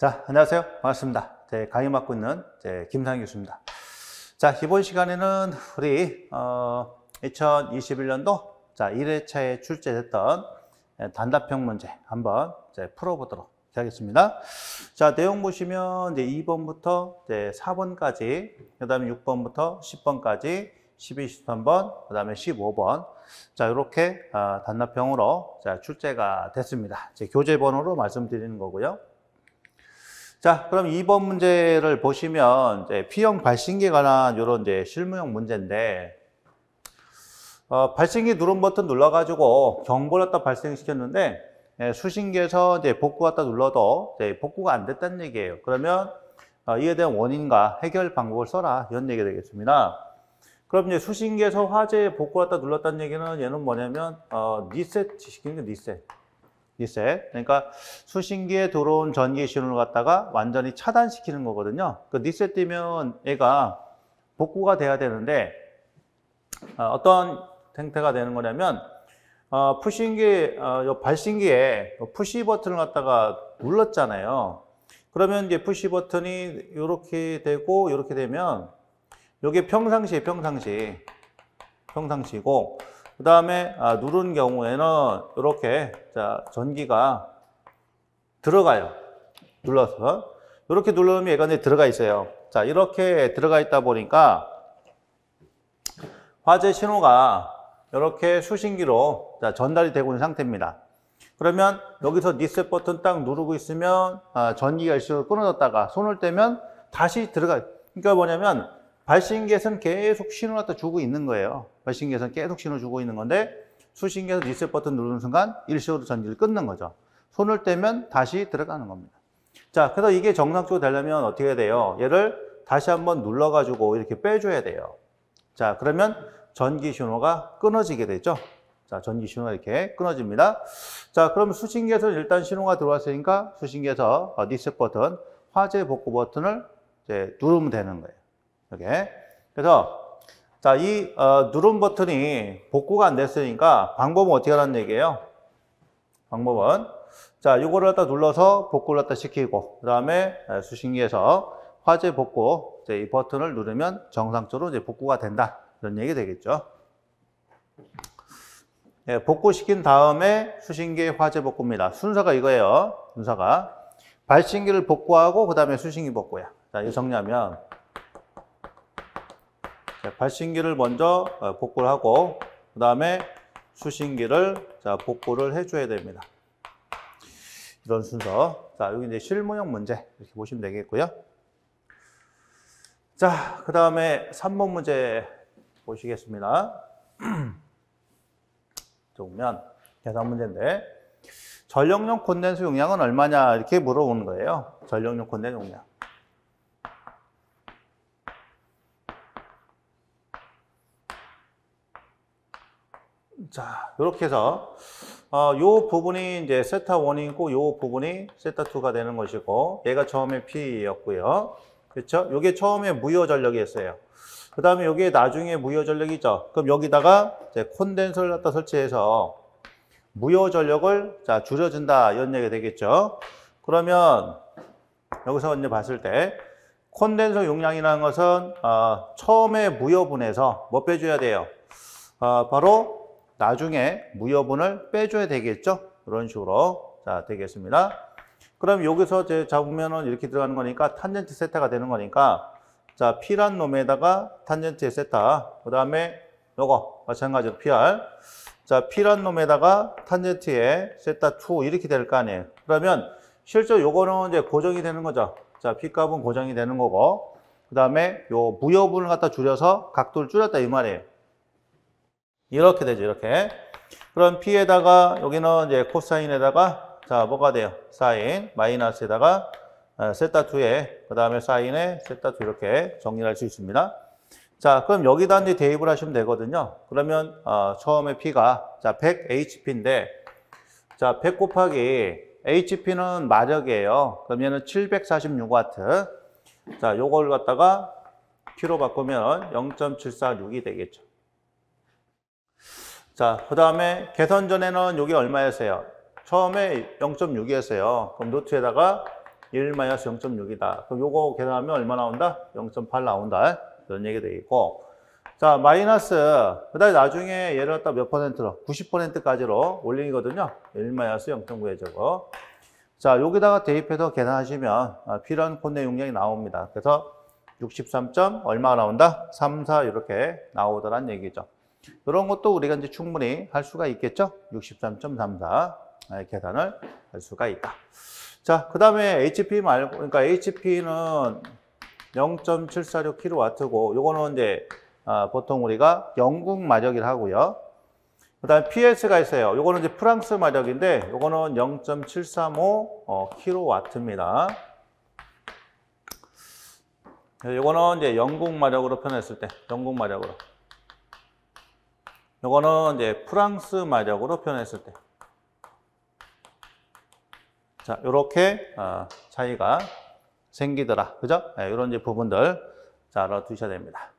자, 안녕하세요. 반갑습니다. 제 강의 맡고 있는 제 김상희 교수입니다. 자, 이번 시간에는 우리 어, 2021년도 자 1회차에 출제됐던 단답형 문제 한번 이제 풀어보도록 하겠습니다. 자, 내용 보시면 이제 2번부터 이제 4번까지, 그 다음에 6번부터 10번까지, 12, 13번, 그 다음에 15번. 자, 이렇게 아, 단답형으로 자, 출제가 됐습니다. 제 교재번호로 말씀드리는 거고요. 자, 그럼 2번 문제를 보시면 이제 P형 발신기에 관한 이런 이제 실무형 문제인데 어, 발신기 누른 버튼 눌러가지고 경보를 갖다 발생시켰는데 예, 수신기에서 이제 복구 갖다 눌러도 이제 복구가 안 됐다는 얘기예요. 그러면 어, 이에 대한 원인과 해결 방법을 써라 이런 얘기 가 되겠습니다. 그럼 이제 수신기에서 화재 복구 갖다 눌렀다는 얘기는 얘는 뭐냐면 어, 리셋 시키는 게 리셋. 니셋. 그러니까 수신기에 들어온 전기 신호를 갖다가 완전히 차단시키는 거거든요. 그 니셋 되면 얘가 복구가 돼야 되는데 어, 어떤 형태가 되는 거냐면 어, 푸신기, 어, 발신기에 푸시 버튼을 갖다가 눌렀잖아요. 그러면 이제 푸시 버튼이 이렇게 되고 이렇게 되면 이게 평상시, 평상시, 평상시고 그 다음에 아, 누른 경우에는 이렇게 자, 전기가 들어가요. 눌러서. 이렇게 누르면 얘가 이 들어가 있어요. 자, 이렇게 들어가 있다 보니까 화재 신호가 이렇게 수신기로 자, 전달이 되고 있는 상태입니다. 그러면 여기서 리셋 버튼 딱 누르고 있으면 아, 전기가 일시적로 끊어졌다가 손을 떼면 다시 들어가 그러니까 뭐냐면 발신기에서는 계속 신호를 갖다 주고 있는 거예요. 발신기에서는 계속 신호 주고 있는 건데 수신기에서 리셋 버튼 누르는 순간 일시적으로 전기를 끊는 거죠. 손을 떼면 다시 들어가는 겁니다. 자, 그래서 이게 정상적으로 되려면 어떻게 해야 돼요? 얘를 다시 한번 눌러가지고 이렇게 빼줘야 돼요. 자, 그러면 전기 신호가 끊어지게 되죠. 자, 전기 신호가 이렇게 끊어집니다. 자, 그럼 수신기에서 일단 신호가 들어왔으니까 수신기에서 리셋 버튼, 화재 복구 버튼을 이제 누르면 되는 거예요. 이렇게. 그래서 자, 이 어, 누른 버튼이 복구가 안 됐으니까 방법은 어떻게 하는 라 얘기예요? 방법은 자, 이거를 갖다 눌러서 복구를 갖다 시키고 그다음에 수신기에서 화재 복구 이제 이 버튼을 누르면 정상적으로 이제 복구가 된다. 이런 얘기 되겠죠. 예, 복구시킨 다음에 수신기의 화재 복구입니다. 순서가 이거예요. 순서가 발신기를 복구하고 그 다음에 수신기 복구야. 자, 이거 정리하면 발신기를 먼저 어, 복구를 하고 그 다음에 수신기를 자 복구를 해줘야 됩니다. 이런 순서. 자 여기 이제 실무형 문제 이렇게 보시면 되겠고요. 자, 그 다음에 3번 문제 보시겠습니다. 보면 계산 문제인데 전력용 콘덴서 용량은 얼마냐 이렇게 물어보는 거예요. 전력용 콘덴서 용량. 자, 이렇게 해서 어, 요 부분이 이제 세타 1이고 요 부분이 세타 2가 되는 것이고 얘가 처음에 P였고요. 그렇죠? 요게 처음에 무효 전력이었어요. 그다음에 요게 나중에 무효 전력이죠. 그럼 여기다가 이제 콘덴서를 갖다 설치해서 무효 전력을 자, 줄여 준다. 이런 얘기가 되겠죠. 그러면 여기서 이제 봤을 때 콘덴서 용량이라는 것은 어, 처음에 무효분에서 뭐 빼줘야 돼요? 어, 바로 나중에 무여분을 빼줘야 되겠죠? 이런 식으로 자 되겠습니다. 그럼 여기서 제 잡으면은 이렇게 들어가는 거니까 탄젠트 세타가 되는 거니까 자 P란 놈에다가 탄젠트 세타 그 다음에 요거 마찬가지로 PR 자 P란 놈에다가 탄젠트에 세타 2 이렇게 될 거 아니에요. 그러면 실제 요거는 이제 고정이 되는 거죠. 자 P 값은 고정이 되는 거고 그 다음에 요 무여분을 갖다 줄여서 각도를 줄였다 이 말이에요. 이렇게 되죠. 이렇게. 그럼 P에다가 여기는 이제 코사인에다가 자 뭐가 돼요? 사인 마이너스에다가 어, 세타 2에 그 다음에 사인에 세타 2 이렇게 정리할 를수 있습니다. 자 그럼 여기다 이제 대입을 하시면 되거든요. 그러면 어, 처음에 P가 자 100HP인데 자100 곱하기 HP는 마력이에요. 그럼 얘는 746와트. 자 요걸 갖다가 Q로 바꾸면 0.746이 되겠죠. 자, 그 다음에 개선 전에는 이게 얼마였어요? 처음에 0.6이었어요. 그럼 노트에다가 1-0.6이다. 그럼 요거 계산하면 얼마 나온다? 0.8 나온다. 이런 얘기 되겠고. 자, 마이너스, 그 다음에 나중에 예를 갖다 몇 퍼센트로? 90%까지로 올리거든요. 1-0.9의 저거. 자, 여기다가 대입해서 계산하시면 아, 필요한 콘대 용량이 나옵니다. 그래서 63. 점 얼마 나온다? 3, 4 이렇게 나오더란 얘기죠. 이런 것도 우리가 이제 충분히 할 수가 있겠죠? 63.34 계산을 할 수가 있다. 자, 그 다음에 HP 말고, 그러니까 HP는 0.746kW고, 요거는 이제 어, 보통 우리가 영국 마력이라 하고요. 그 다음에 PS가 있어요. 요거는 이제 프랑스 마력인데, 요거는 0.735kW입니다. 어, 요거는 이제 영국 마력으로 표현했을 때, 영국 마력으로. 요거는 이제 프랑스 마력으로 표현했을 때. 자, 요렇게 어, 차이가 생기더라. 그죠? 네, 요런 이제 부분들 잘 알아두셔야 됩니다.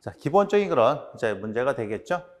자, 기본적인 그런 이제 문제가 되겠죠?